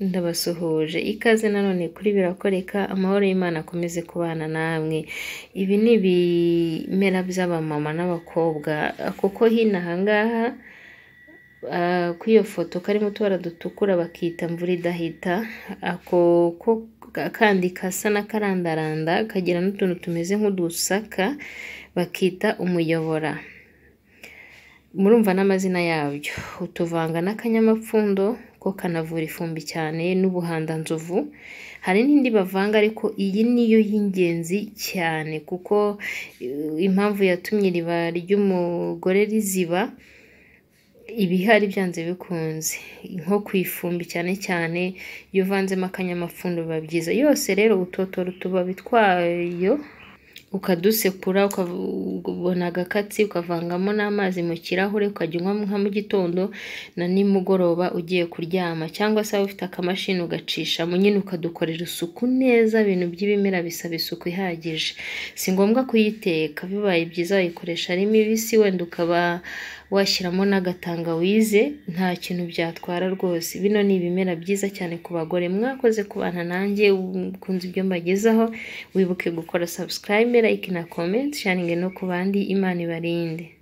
ndabasuhuje ikaze nanone kuri birakoreka amahoro y'imana akomeze kubana namwe ibi ni ibimera by'abamama n'abakobwa kuko hino ahangaha ah, ku iyo foto karimo utubara dutukura bakita mvura idahita ako ah, kandi kasa n'akarandaranda kagira n'utuntu tumeze nk'udusaka bakita umuyobora murumva n'amazina yabyo utuvanga n'akanyamapfundo kuko kanavura ifumbi cyane n'ubuhandanzovu hari n'indi bavanga ariko iyi niyo y'ingenzi cyane kuko eh, impamvu yatumye iriba ry'umugore riziba ibihari byanze bikunze nko ku ifumbi cyane cyane iyo uvanzemo akanyamafundo biba byiza yose rero utotora utubabi twayo ukadusekura ukabona agakatsi ukavangamo n'amazi mu kirahure ukajya unywa nka mu gitondo na nimugoroba ugiye kuryama cyangwa se waba ufite akamashini ugacishamo nyine ukadukorera isuku neza ibintu by'ibimera bisaba isuku ihagije si ngombwa kuyiteka bibaye byiza wayikoresha ari mibisi wenda ukaba washyiramo n'agatangawize nta kintu byatwara rwose bino ni ibimera byiza cyane ku bagore mwakoze kubana nanjye ukunze ibyo mbagezaho wibuke gukora sabusikarayibe like na comment sharinge no ku bandi imana ibarinde